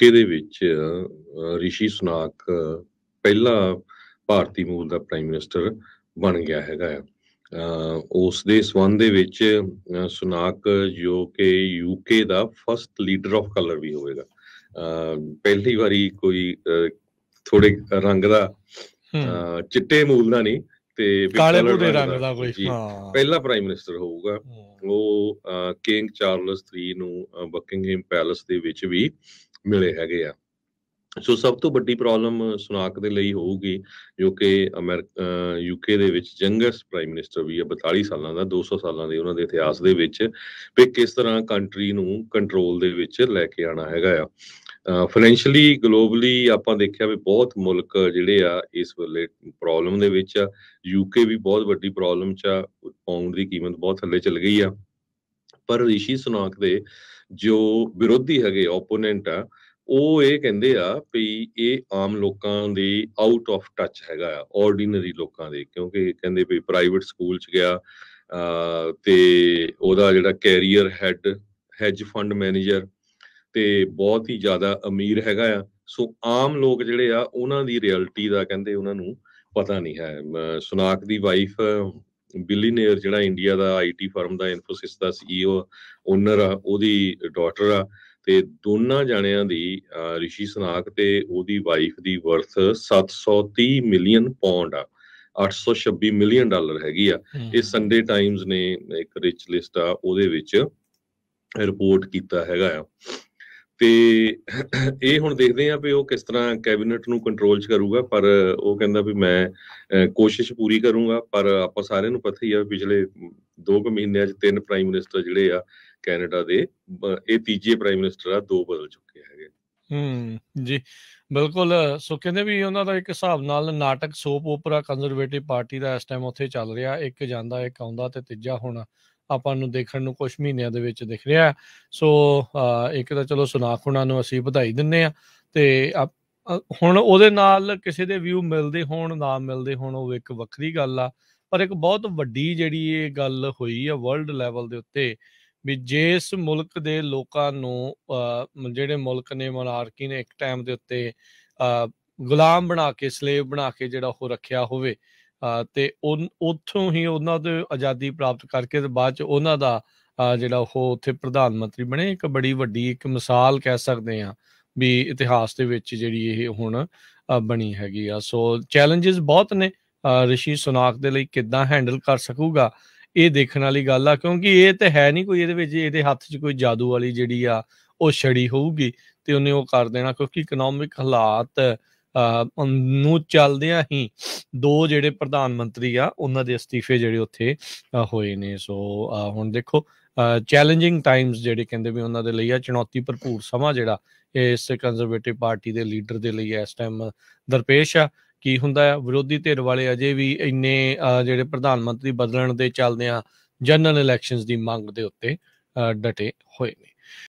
UK ਦੇ ਵਿੱਚ ਰਿਸ਼ੀ ਸੁਨਾਕ ਪਹਿਲਾ ਭਾਰਤੀ ਮੂਲ ਦਾ ਪ੍ਰਾਈਮ ਮਿਨਿਸਟਰ ਬਣ ਗਿਆ ਹੈਗਾ ਆ ਉਸ ਦੇ ਸਬੰਧ ਦੇ ਵਿੱਚ ਸੁਨਾਕ ਜੋ ਕਿ ਯੂਕੇ ਦਾ ਫਰਸਟ ਲੀਡਰ ਆਫ ਕਲਰ ਵੀ ਹੋਵੇਗਾ ਪਹਿਲੀ ਵਾਰੀ ਕੋਈ ਥੋੜੇ ਰੰਗ ਦਾ ਚਿੱਟੇ ਮੂਲ ਦਾ ਨਹੀਂ ਤੇ ਕਾਲੇ ਭੂਰੇ ਰੰਗ ਦਾ ਕੋਈ ਹਾਂ ਪਹਿਲਾ ਪ੍ਰਾਈਮ ਮਿਨਿਸਟਰ ਹੋਊਗਾ ਉਹ ਕਿੰਗ ਚਾਰਲਸ 3 ਨੂੰ ਬਕਿੰਗਹਮ ਪੈਲਸ ਦੇ ਵਿੱਚ ਵੀ ਮਿਲੇ ਹੈਗੇ ਆ ਸੋ ਸਭ ਤੋਂ ਵੱਡੀ ਪ੍ਰੋਬਲਮ ਸੁਨਾਕ ਦੇ ਲਈ ਹੋਊਗੀ ਜੋ ਕਿ ਯੂਕੇ ਦੇ ਵਿੱਚ ਜੰਗਸ ਪ੍ਰਾਈਮ ਮਿਨਿਸਟਰ ਵੀ ਆ 42 ਸਾਲਾਂ ਦਾ 200 ਸਾਲਾਂ ਦੇ ਉਹਨਾਂ ਦੇ ਇਤਿਹਾਸ ਦੇ ਵਿੱਚ ਵੀ ਕਿਸ ਤਰ੍ਹਾਂ ਕੰਟਰੀ ਨੂੰ ਕੰਟਰੋਲ ਦੇ ਵਿੱਚ ਲੈ ਕੇ ਆਣਾ ਹੈਗਾ ਆ ਫਾਈਨੈਂਸ਼ੀਅਲੀ ਗਲੋਬਲੀ ਆਪਾਂ ਦੇਖਿਆ ਵੀ ਬਹੁਤ ਮੁਲਕ ਜਿਹੜੇ ਆ ਇਸ ਵੇਲੇ ਪ੍ਰੋਬਲਮ ਦੇ ਵਿੱਚ ਆ ਯੂਕੇ ਵੀ ਬਹੁਤ ਵੱਡੀ ਪ੍ਰੋਬਲਮ ਚ ਆ ਪਾਉਂਡ ਦੀ ਕੀਮਤ ਬਹੁਤ ਥੱਲੇ ਚਲ ਗਈ ਆ ਪਰ ਰਿਸ਼ੀ ਸੁਨਾਕ ਦੇ ਜੋ ਵਿਰੋਧੀ ਹੈਗੇ ਓਪੋਨੈਂਟ ਆ ਉਹ ਇਹ ਕਹਿੰਦੇ ਆ ਵੀ ਇਹ ਆਮ ਲੋਕਾਂ ਦੇ ਆਊਟ ਆਫ ਟੱਚ ਹੈਗਾ ਆ ਆਰਡੀਨਰੀ ਲੋਕਾਂ ਦੇ ਕਿਉਂਕਿ ਕਹਿੰਦੇ ਵੀ ਪ੍ਰਾਈਵੇਟ ਸਕੂਲ ਚ ਗਿਆ ਤੇ ਉਹਦਾ ਜਿਹੜਾ ਕੈਰੀਅਰ ਹੈਡ ਹੈਜ ਫੰਡ ਮੈਨੇਜਰ ਤੇ ਬਹੁਤ ਹੀ ਜ਼ਿਆਦਾ ਅਮੀਰ ਹੈਗਾ ਆ ਸੋ ਆਮ ਲੋਕ ਜਿਹੜੇ ਆ ਉਹਨਾਂ ਦੀ ਰਿਐਲਿਟੀ ਦਾ ਕਹਿੰਦੇ ਉਹਨਾਂ ਨੂੰ ਪਤਾ ਨਹੀਂ ਹੈ ਸੁਨਾਕ ਦੀ ਵਾਈਫ ਬਿਲੀਨੀਅਰ ਜਿਹੜਾ ਇੰਡੀਆ ਦਾ ਆਈਟੀ ਫਰਮ ਦਾ ਇਨਫੋਸਿਸ ਦਾ ਸੀਈਓ ਓਨਰ e ਆ ਉਹਦੀ ਡਾਟਰ ਆ ਤੇ ਦੋਨਾਂ ਜਾਣਿਆਂ ਦੀ ਰਿਸ਼ੀ ਸਨਾਕ ਤੇ ਉਹਦੀ ਵਾਈਫ ਦੀ ਵਰਥ 730 ਮਿਲੀਅਨ ਪੌਂਡ ਆ 826 ਮਿਲੀਅਨ ਡਾਲਰ ਹੈਗੀ ਆ ਇਹ ਸੰਡੇ ਟਾਈਮਸ ਨੇ ਇੱਕ ਰਿਚ ਲਿਸਟ ਆ ਉਹਦੇ ਵਿੱਚ ਰਿਪੋਰਟ ਕੀਤਾ ਹੈਗਾ ਆ ਤੇ ਇਹ ਹੁਣ ਦੇਖਦੇ ਆ ਵੀ ਉਹ ਕਿਸ ਤਰ੍ਹਾਂ ਕੈਬਨਿਟ ਨੂੰ ਕੰਟਰੋਲ ਚ ਕਰੂਗਾ ਪਰ ਉਹ ਕਹਿੰਦਾ ਵੀ ਮੈਂ ਕੋਸ਼ਿਸ਼ ਪੂਰੀ ਕਰੂੰਗਾ ਪਰ ਆਪਾਂ ਸਾਰਿਆਂ ਨੂੰ ਪਤਾ ਹੀ ਆ ਪਿਛਲੇ 2 ਕੁ ਮਹੀਨਿਆਂ 'ਚ ਤਿੰਨ ਪ੍ਰਾਈਮ ਮਿਨਿਸਟਰ ਜਿਹੜੇ ਆ ਕੈਨੇਡਾ ਦੇ ਇਹ ਤੀਜੇ ਪ੍ਰਾਈਮ ਮਿਨਿਸਟਰ ਆ ਦੋ ਬਦਲ ਚੁੱਕੇ ਹੈਗੇ ਹੂੰ ਜੀ ਬਿਲਕੁਲ ਸੋ ਕਹਿੰਦੇ ਵੀ ਉਹਨਾਂ ਦਾ ਇੱਕ ਹਿਸਾਬ ਨਾਲ ਨਾਟਕ ਸੋਪ ਓਪਰਾ ਕੰਜ਼ਰਵੇਟਿਵ ਪਾਰਟੀ ਦਾ ਇਸ ਟਾਈਮ ਉੱਥੇ ਚੱਲ ਰਿਹਾ ਇੱਕ ਜਾਂਦਾ ਇੱਕ ਆਉਂਦਾ ਤੇ ਤੀਜਾ ਹੁਣ ਆਪਾਂ ਨੂੰ ਦੇਖਣ ਨੂੰ ਕੁਝ ਮਹੀਨਿਆਂ ਦੇ ਵਿੱਚ ਦਿਖ ਰਿਹਾ ਸੋ ਇੱਕ ਤਾਂ ਚਲੋ ਸੁਨਾਖ ਨੂੰ ਅਸੀਂ ਵਧਾਈ ਦਿੰਨੇ ਆ ਤੇ ਹੁਣ ਉਹਦੇ ਨਾਲ ਕਿਸੇ ਦੇ ਵਿਊ ਮਿਲਦੇ ਹੋਣ ਨਾ ਮਿਲਦੇ ਹੋਣ ਉਹ ਇੱਕ ਵੱਖਰੀ ਗੱਲ ਆ ਪਰ ਇੱਕ ਬਹੁਤ ਵੱਡੀ ਜਿਹੜੀ ਇਹ ਗੱਲ ਹੋਈ ਆ ਵਰਲਡ ਲੈਵਲ ਦੇ ਉੱਤੇ ਵੀ ਜਿਸ ਮੁਲਕ ਦੇ ਲੋਕਾਂ ਨੂੰ ਜਿਹੜੇ ਮੁਲਕ ਨੇ ਮਨਾਰਕੀ ਨੇ ਇੱਕ ਟਾਈਮ ਦੇ ਉੱਤੇ ਗੁਲਾਮ ਬਣਾ ਕੇ ਸਲੇਵ ਬਣਾ ਕੇ ਜਿਹੜਾ ਉਹ ਰੱਖਿਆ ਹੋਵੇ ਤੇ ਉਥੋਂ ਹੀ ਉਹਨਾਂ ਦੇ ਆਜ਼ਾਦੀ ਪ੍ਰਾਪਤ ਕਰਕੇ ਤੇ ਬਾਅਦ ਚ ਉਹਨਾਂ ਦਾ ਜਿਹੜਾ ਉਹ ਉੱਥੇ ਪ੍ਰਧਾਨ ਮੰਤਰੀ ਬਣੇ ਇੱਕ ਬੜੀ ਵੱਡੀ ਇੱਕ ਮਿਸਾਲ ਕਹਿ ਸਕਦੇ ਆ ਵੀ ਇਤਿਹਾਸ ਦੇ ਵਿੱਚ ਜਿਹੜੀ ਇਹ ਹੁਣ ਬਣੀ ਹੈਗੀ ਆ ਸੋ ਚੈਲੰਜਸ ਬਹੁਤ ਨੇ ਰਿਸ਼ੀ ਸੁਨਾਕ ਦੇ ਲਈ ਕਿੱਦਾਂ ਹੈਂਡਲ ਕਰ ਸਕੂਗਾ ਇਹ ਦੇਖਣ ਵਾਲੀ ਗੱਲ ਆ ਕਿਉਂਕਿ ਇਹ ਤੇ ਹੈ ਨਹੀਂ ਕੋਈ ਇਹਦੇ ਵਿੱਚ ਇਹਦੇ ਹੱਥ 'ਚ ਕੋਈ ਜਾਦੂ ਵਾਲੀ ਜਿਹੜੀ ਆ ਉਹ ਛੜੀ ਹੋਊਗੀ ਤੇ ਉਹਨੇ ਉਹ ਕਰ ਦੇਣਾ ਕਿਉਂਕਿ ਇਕਨੋਮਿਕ ਹਾਲਾਤ ਨੂੰ ਚੱਲਦਿਆਂ ਹੀ ਦੋ ਜਿਹੜੇ ਪ੍ਰਧਾਨ ਮੰਤਰੀ ਆ ਉਹਨਾਂ ਦੇ ਅਸਤੀਫੇ ਜਿਹੜੇ ਉੱਥੇ ਹੋਏ ਨੇ ਸੋ ਹੁਣ ਦੇਖੋ ਚੈਲੰਜਿੰਗ ਟਾਈਮਸ ਜਿਹੜੇ ਕਹਿੰਦੇ ਵੀ ਉਹਨਾਂ ਦੇ ਲਈ ਆ ਚੁਣੌਤੀ ਭਰਪੂਰ ਸਮਾਂ ਜਿਹੜਾ ਇਸ ਕੰਜ਼ਰਵੇਟਿਵ ਪਾਰਟੀ ਦੇ ਲੀਡਰ ਦੇ ਲਈ ਇਸ ਟਾਈਮ ਦਰਪੇਸ਼ ਆ ਕੀ ਹੁੰਦਾ ਹੈ ਵਿਰੋਧੀ ਧਿਰ ਵਾਲੇ ਅਜੇ ਵੀ ਇੰਨੇ ਜਿਹੜੇ ਪ੍ਰਧਾਨ ਮੰਤਰੀ ਬਦਲਣ ਦੇ ਚੱਲਦੇ ਆ ਜਨਰਲ ਇਲੈਕਸ਼ਨਸ ਦੀ ਮੰਗ ਦੇ ਉੱਤੇ ਡਟੇ ਹੋਏ ਨੇ